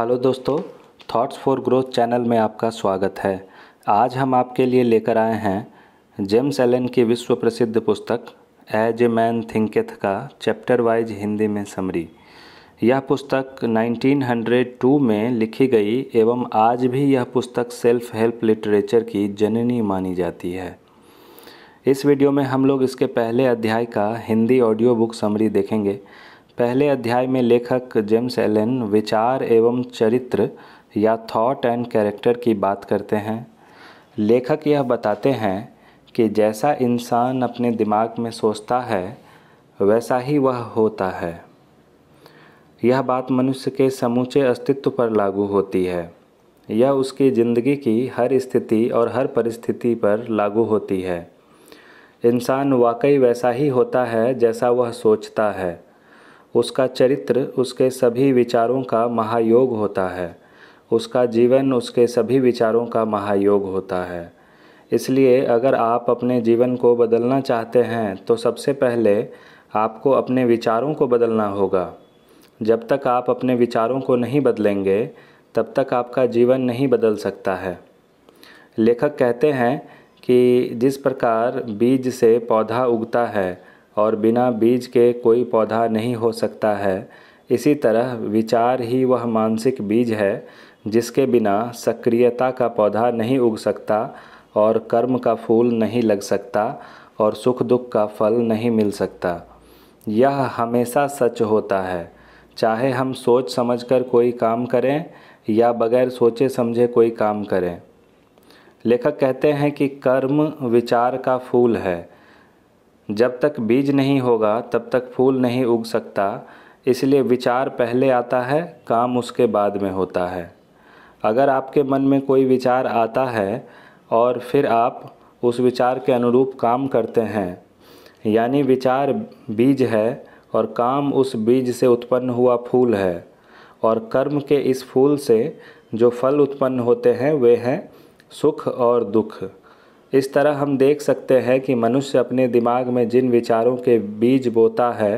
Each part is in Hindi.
हेलो दोस्तों थॉट्स फॉर ग्रोथ चैनल में आपका स्वागत है आज हम आपके लिए लेकर आए हैं जेम्स एलन की विश्व प्रसिद्ध पुस्तक एज ए मैन थिंकथ का चैप्टर वाइज हिंदी में समरी यह पुस्तक 1902 में लिखी गई एवं आज भी यह पुस्तक सेल्फ हेल्प लिटरेचर की जननी मानी जाती है इस वीडियो में हम लोग इसके पहले अध्याय का हिंदी ऑडियो बुक समरी देखेंगे पहले अध्याय में लेखक जेम्स एलन विचार एवं चरित्र या थॉट एंड कैरेक्टर की बात करते हैं लेखक यह बताते हैं कि जैसा इंसान अपने दिमाग में सोचता है वैसा ही वह होता है यह बात मनुष्य के समूचे अस्तित्व पर लागू होती है यह उसकी ज़िंदगी की हर स्थिति और हर परिस्थिति पर लागू होती है इंसान वाकई वैसा ही होता है जैसा वह सोचता है उसका चरित्र उसके सभी विचारों का महायोग होता है उसका जीवन उसके सभी विचारों का महायोग होता है इसलिए अगर आप अपने जीवन को बदलना चाहते हैं तो सबसे पहले आपको अपने विचारों को बदलना होगा जब तक आप अपने विचारों को नहीं बदलेंगे तब तक आपका जीवन नहीं बदल सकता है लेखक कहते हैं कि जिस प्रकार बीज से पौधा उगता है और बिना बीज के कोई पौधा नहीं हो सकता है इसी तरह विचार ही वह मानसिक बीज है जिसके बिना सक्रियता का पौधा नहीं उग सकता और कर्म का फूल नहीं लग सकता और सुख दुख का फल नहीं मिल सकता यह हमेशा सच होता है चाहे हम सोच समझकर कोई काम करें या बगैर सोचे समझे कोई काम करें लेखक कहते हैं कि कर्म विचार का फूल है जब तक बीज नहीं होगा तब तक फूल नहीं उग सकता इसलिए विचार पहले आता है काम उसके बाद में होता है अगर आपके मन में कोई विचार आता है और फिर आप उस विचार के अनुरूप काम करते हैं यानी विचार बीज है और काम उस बीज से उत्पन्न हुआ फूल है और कर्म के इस फूल से जो फल उत्पन्न होते हैं वे हैं सुख और दुख इस तरह हम देख सकते हैं कि मनुष्य अपने दिमाग में जिन विचारों के बीज बोता है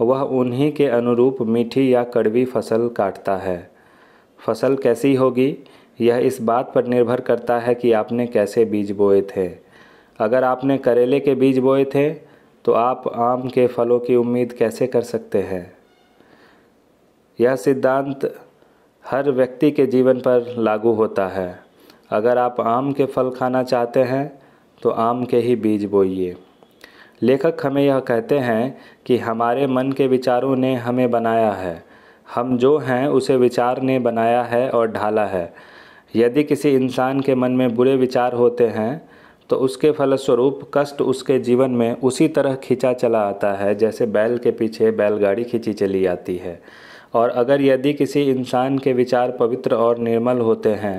वह उन्हीं के अनुरूप मीठी या कड़वी फसल काटता है फसल कैसी होगी यह इस बात पर निर्भर करता है कि आपने कैसे बीज बोए थे अगर आपने करेले के बीज बोए थे तो आप आम के फलों की उम्मीद कैसे कर सकते हैं यह सिद्धांत हर व्यक्ति के जीवन पर लागू होता है अगर आप आम के फल खाना चाहते हैं तो आम के ही बीज बोइए लेखक हमें यह कहते हैं कि हमारे मन के विचारों ने हमें बनाया है हम जो हैं उसे विचार ने बनाया है और ढाला है यदि किसी इंसान के मन में बुरे विचार होते हैं तो उसके फलस्वरूप कष्ट उसके जीवन में उसी तरह खींचा चला आता है जैसे बैल के पीछे बैलगाड़ी खींची चली आती है और अगर यदि किसी इंसान के विचार पवित्र और निर्मल होते हैं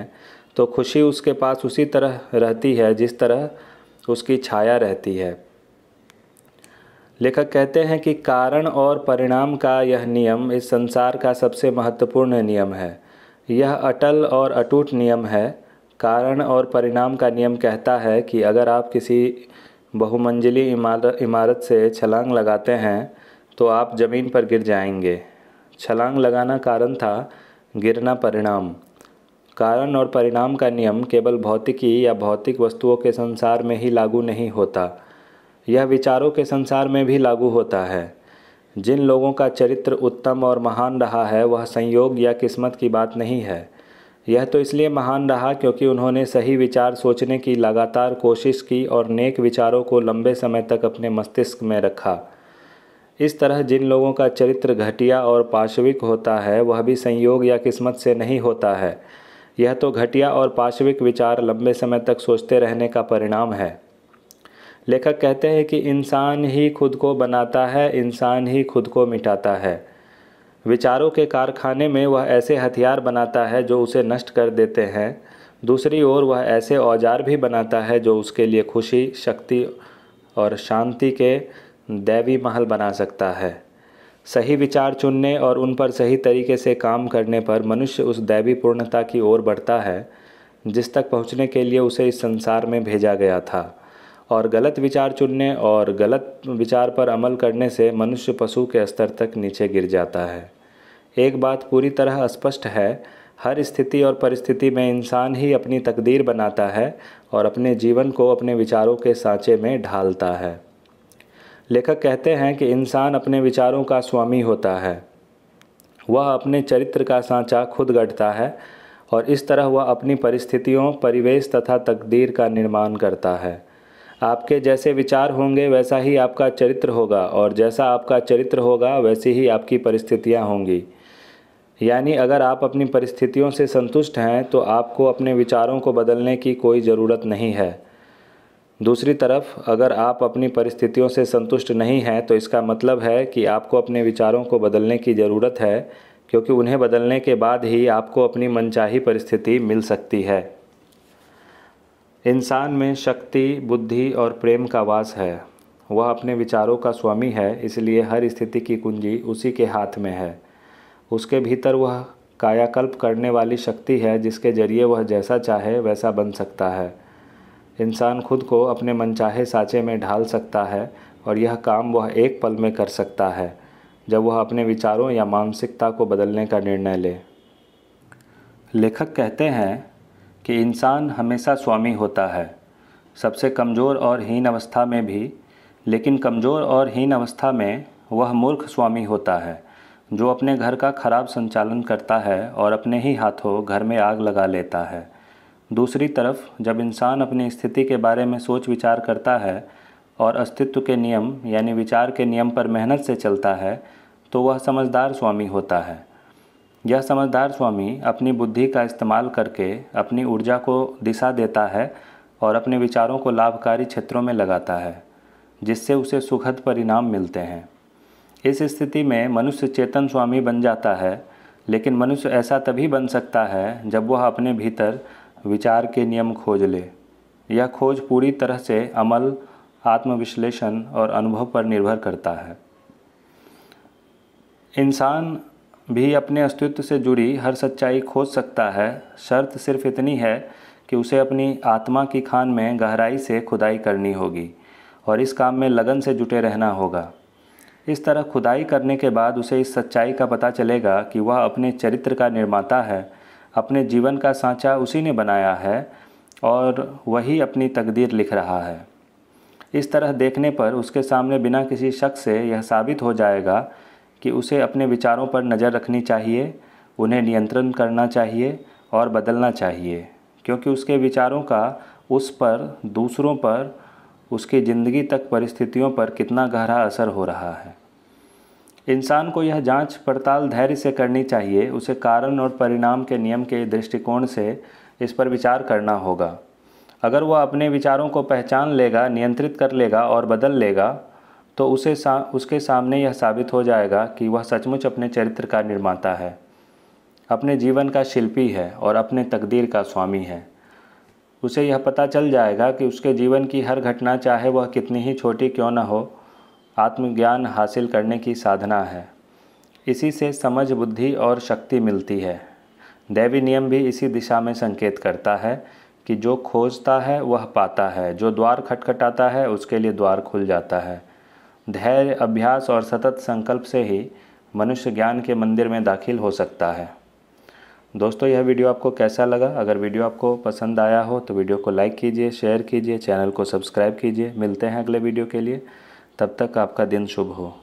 तो खुशी उसके पास उसी तरह रहती है जिस तरह उसकी छाया रहती है लेखक कहते हैं कि कारण और परिणाम का यह नियम इस संसार का सबसे महत्वपूर्ण नियम है यह अटल और अटूट नियम है कारण और परिणाम का नियम कहता है कि अगर आप किसी बहुमंजिली इमारत से छलांग लगाते हैं तो आप ज़मीन पर गिर जाएंगे छलांग लगाना कारण था गिरना परिणाम कारण और परिणाम का नियम केवल भौतिकी या भौतिक वस्तुओं के संसार में ही लागू नहीं होता यह विचारों के संसार में भी लागू होता है जिन लोगों का चरित्र उत्तम और महान रहा है वह संयोग या किस्मत की बात नहीं है यह तो इसलिए महान रहा क्योंकि उन्होंने सही विचार सोचने की लगातार कोशिश की और नेक विचारों को लंबे समय तक अपने मस्तिष्क में रखा इस तरह जिन लोगों का चरित्र घटिया और पाशविक होता है वह भी संयोग या किस्मत से नहीं होता है यह तो घटिया और पार्श्विक विचार लंबे समय तक सोचते रहने का परिणाम है लेखक कहते हैं कि इंसान ही खुद को बनाता है इंसान ही खुद को मिटाता है विचारों के कारखाने में वह ऐसे हथियार बनाता है जो उसे नष्ट कर देते हैं दूसरी ओर वह ऐसे औजार भी बनाता है जो उसके लिए खुशी शक्ति और शांति के दैवी महल बना सकता है सही विचार चुनने और उन पर सही तरीके से काम करने पर मनुष्य उस दैवी पूर्णता की ओर बढ़ता है जिस तक पहुंचने के लिए उसे इस संसार में भेजा गया था और गलत विचार चुनने और गलत विचार पर अमल करने से मनुष्य पशु के स्तर तक नीचे गिर जाता है एक बात पूरी तरह स्पष्ट है हर स्थिति और परिस्थिति में इंसान ही अपनी तकदीर बनाता है और अपने जीवन को अपने विचारों के सांचे में ढालता है लेखक कहते हैं कि इंसान अपने विचारों का स्वामी होता है वह अपने चरित्र का सांचा खुद गढ़ता है और इस तरह वह अपनी परिस्थितियों परिवेश तथा तकदीर का निर्माण करता है आपके जैसे विचार होंगे वैसा ही आपका चरित्र होगा और जैसा आपका चरित्र होगा वैसी ही आपकी परिस्थितियाँ होंगी यानी अगर आप अपनी परिस्थितियों से संतुष्ट हैं तो आपको अपने विचारों को बदलने की कोई ज़रूरत नहीं है दूसरी तरफ अगर आप अपनी परिस्थितियों से संतुष्ट नहीं हैं तो इसका मतलब है कि आपको अपने विचारों को बदलने की ज़रूरत है क्योंकि उन्हें बदलने के बाद ही आपको अपनी मनचाही परिस्थिति मिल सकती है इंसान में शक्ति बुद्धि और प्रेम का वास है वह अपने विचारों का स्वामी है इसलिए हर स्थिति की कुंजी उसी के हाथ में है उसके भीतर वह कायाकल्प करने वाली शक्ति है जिसके जरिए वह जैसा चाहे वैसा बन सकता है इंसान खुद को अपने मनचाहे साँचे में ढाल सकता है और यह काम वह एक पल में कर सकता है जब वह अपने विचारों या मानसिकता को बदलने का निर्णय ले लेखक कहते हैं कि इंसान हमेशा स्वामी होता है सबसे कमज़ोर और हीन अवस्था में भी लेकिन कमज़ोर और हीन अवस्था में वह मूर्ख स्वामी होता है जो अपने घर का खराब संचालन करता है और अपने ही हाथों घर में आग लगा लेता है दूसरी तरफ जब इंसान अपनी स्थिति के बारे में सोच विचार करता है और अस्तित्व के नियम यानी विचार के नियम पर मेहनत से चलता है तो वह समझदार स्वामी होता है यह समझदार स्वामी अपनी बुद्धि का इस्तेमाल करके अपनी ऊर्जा को दिशा देता है और अपने विचारों को लाभकारी क्षेत्रों में लगाता है जिससे उसे सुखद परिणाम मिलते हैं इस स्थिति में मनुष्य चेतन स्वामी बन जाता है लेकिन मनुष्य ऐसा तभी बन सकता है जब वह अपने भीतर विचार के नियम खोज ले यह खोज पूरी तरह से अमल आत्मविश्लेषण और अनुभव पर निर्भर करता है इंसान भी अपने अस्तित्व से जुड़ी हर सच्चाई खोज सकता है शर्त सिर्फ इतनी है कि उसे अपनी आत्मा की खान में गहराई से खुदाई करनी होगी और इस काम में लगन से जुटे रहना होगा इस तरह खुदाई करने के बाद उसे इस सच्चाई का पता चलेगा कि वह अपने चरित्र का निर्माता है अपने जीवन का सांचा उसी ने बनाया है और वही अपनी तकदीर लिख रहा है इस तरह देखने पर उसके सामने बिना किसी शक से यह साबित हो जाएगा कि उसे अपने विचारों पर नज़र रखनी चाहिए उन्हें नियंत्रण करना चाहिए और बदलना चाहिए क्योंकि उसके विचारों का उस पर दूसरों पर उसकी ज़िंदगी तक परिस्थितियों पर कितना गहरा असर हो रहा है इंसान को यह जांच पड़ताल धैर्य से करनी चाहिए उसे कारण और परिणाम के नियम के दृष्टिकोण से इस पर विचार करना होगा अगर वह अपने विचारों को पहचान लेगा नियंत्रित कर लेगा और बदल लेगा तो उसे सा, उसके सामने यह साबित हो जाएगा कि वह सचमुच अपने चरित्र का निर्माता है अपने जीवन का शिल्पी है और अपने तकदीर का स्वामी है उसे यह पता चल जाएगा कि उसके जीवन की हर घटना चाहे वह कितनी ही छोटी क्यों न हो आत्मज्ञान हासिल करने की साधना है इसी से समझ बुद्धि और शक्ति मिलती है दैवी नियम भी इसी दिशा में संकेत करता है कि जो खोजता है वह पाता है जो द्वार खटखटाता है उसके लिए द्वार खुल जाता है धैर्य अभ्यास और सतत संकल्प से ही मनुष्य ज्ञान के मंदिर में दाखिल हो सकता है दोस्तों यह वीडियो आपको कैसा लगा अगर वीडियो आपको पसंद आया हो तो वीडियो को लाइक कीजिए शेयर कीजिए चैनल को सब्सक्राइब कीजिए मिलते हैं अगले वीडियो के लिए तब तक आपका दिन शुभ हो